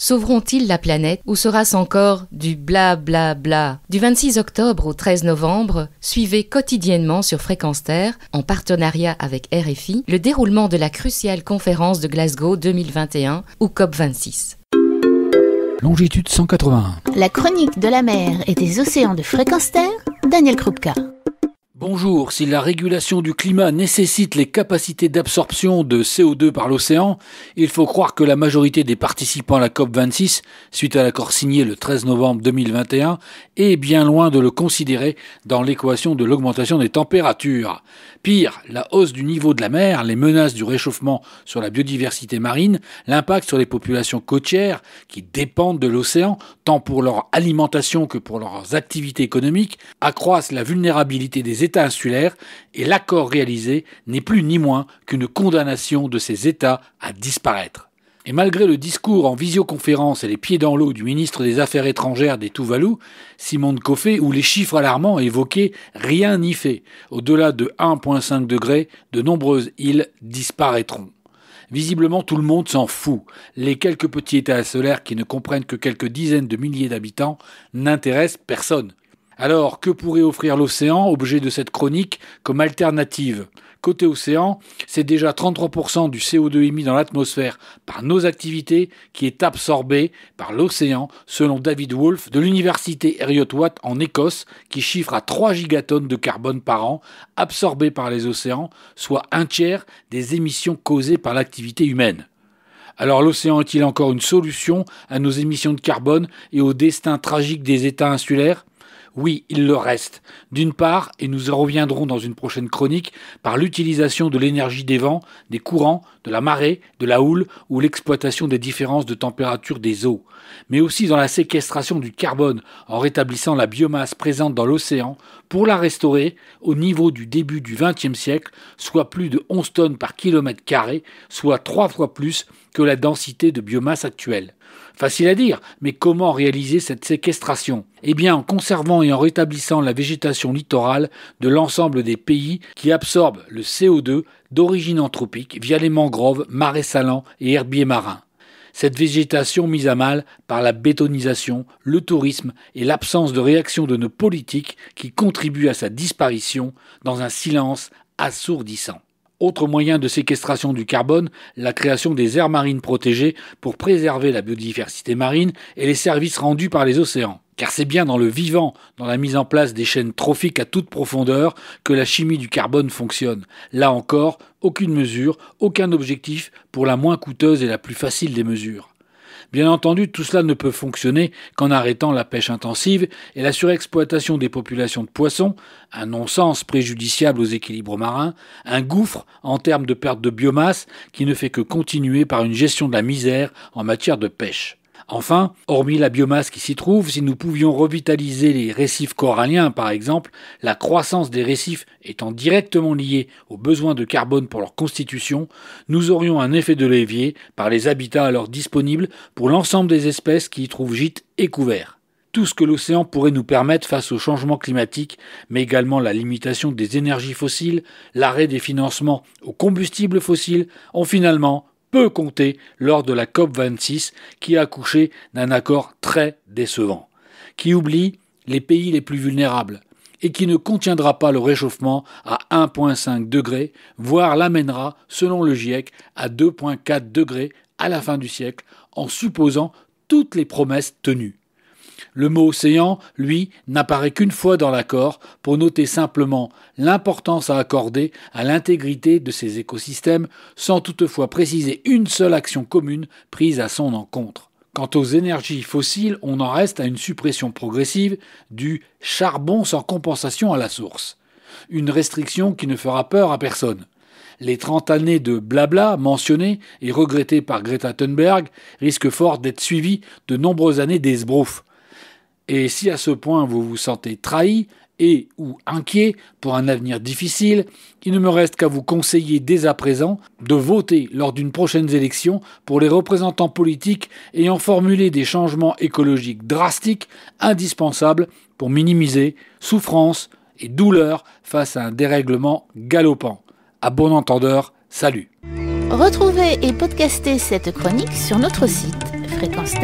Sauveront-ils la planète ou sera-ce encore du bla bla bla Du 26 octobre au 13 novembre, suivez quotidiennement sur Fréquence Terre, en partenariat avec RFI, le déroulement de la cruciale conférence de Glasgow 2021 ou COP26. Longitude 181. La chronique de la mer et des océans de Fréquence Terre, Daniel Krupka. Bonjour, si la régulation du climat nécessite les capacités d'absorption de CO2 par l'océan, il faut croire que la majorité des participants à la COP26, suite à l'accord signé le 13 novembre 2021, est bien loin de le considérer dans l'équation de l'augmentation des températures. Pire, la hausse du niveau de la mer, les menaces du réchauffement sur la biodiversité marine, l'impact sur les populations côtières qui dépendent de l'océan, tant pour leur alimentation que pour leurs activités économiques, accroissent la vulnérabilité des et l'accord réalisé n'est plus ni moins qu'une condamnation de ces États à disparaître. Et malgré le discours en visioconférence et les pieds dans l'eau du ministre des Affaires étrangères des Tuvalu, Simone Coffé où les chiffres alarmants évoqués, rien n'y fait. Au-delà de 1,5 degré, de nombreuses îles disparaîtront. Visiblement, tout le monde s'en fout. Les quelques petits états solaires qui ne comprennent que quelques dizaines de milliers d'habitants n'intéressent personne. Alors, que pourrait offrir l'océan, objet de cette chronique, comme alternative Côté océan, c'est déjà 33% du CO2 émis dans l'atmosphère par nos activités qui est absorbé par l'océan, selon David Wolfe de l'université Heriot Watt en Écosse, qui chiffre à 3 gigatonnes de carbone par an absorbé par les océans, soit un tiers des émissions causées par l'activité humaine. Alors l'océan est-il encore une solution à nos émissions de carbone et au destin tragique des États insulaires oui, il le reste. D'une part, et nous en reviendrons dans une prochaine chronique, par l'utilisation de l'énergie des vents, des courants, de la marée, de la houle ou l'exploitation des différences de température des eaux, mais aussi dans la séquestration du carbone en rétablissant la biomasse présente dans l'océan pour la restaurer au niveau du début du XXe siècle, soit plus de 11 tonnes par kilomètre carré, soit trois fois plus la densité de biomasse actuelle. Facile à dire, mais comment réaliser cette séquestration Eh bien en conservant et en rétablissant la végétation littorale de l'ensemble des pays qui absorbent le CO2 d'origine anthropique via les mangroves, marais salants et herbiers marins. Cette végétation mise à mal par la bétonisation, le tourisme et l'absence de réaction de nos politiques qui contribuent à sa disparition dans un silence assourdissant. Autre moyen de séquestration du carbone, la création des aires marines protégées pour préserver la biodiversité marine et les services rendus par les océans. Car c'est bien dans le vivant, dans la mise en place des chaînes trophiques à toute profondeur, que la chimie du carbone fonctionne. Là encore, aucune mesure, aucun objectif pour la moins coûteuse et la plus facile des mesures. Bien entendu, tout cela ne peut fonctionner qu'en arrêtant la pêche intensive et la surexploitation des populations de poissons, un non-sens préjudiciable aux équilibres marins, un gouffre en termes de perte de biomasse qui ne fait que continuer par une gestion de la misère en matière de pêche. Enfin, hormis la biomasse qui s'y trouve, si nous pouvions revitaliser les récifs coralliens par exemple, la croissance des récifs étant directement liée aux besoins de carbone pour leur constitution, nous aurions un effet de levier par les habitats alors disponibles pour l'ensemble des espèces qui y trouvent gîte et couvert tout ce que l'océan pourrait nous permettre face au changement climatique, mais également la limitation des énergies fossiles, l'arrêt des financements aux combustibles fossiles, ont finalement peut compter lors de la COP26 qui a accouché d'un accord très décevant, qui oublie les pays les plus vulnérables et qui ne contiendra pas le réchauffement à 1,5 degré, voire l'amènera, selon le GIEC, à 2,4 degrés à la fin du siècle, en supposant toutes les promesses tenues. Le mot océan, lui, n'apparaît qu'une fois dans l'accord pour noter simplement l'importance à accorder à l'intégrité de ces écosystèmes sans toutefois préciser une seule action commune prise à son encontre. Quant aux énergies fossiles, on en reste à une suppression progressive du charbon sans compensation à la source. Une restriction qui ne fera peur à personne. Les 30 années de blabla mentionnées et regrettées par Greta Thunberg risquent fort d'être suivies de nombreuses années d'esbrouf. Et si à ce point vous vous sentez trahi et ou inquiet pour un avenir difficile, il ne me reste qu'à vous conseiller dès à présent de voter lors d'une prochaine élection pour les représentants politiques ayant formulé des changements écologiques drastiques indispensables pour minimiser souffrance et douleur face à un dérèglement galopant. À bon entendeur, salut. Retrouvez et podcastez cette chronique sur notre site fréquence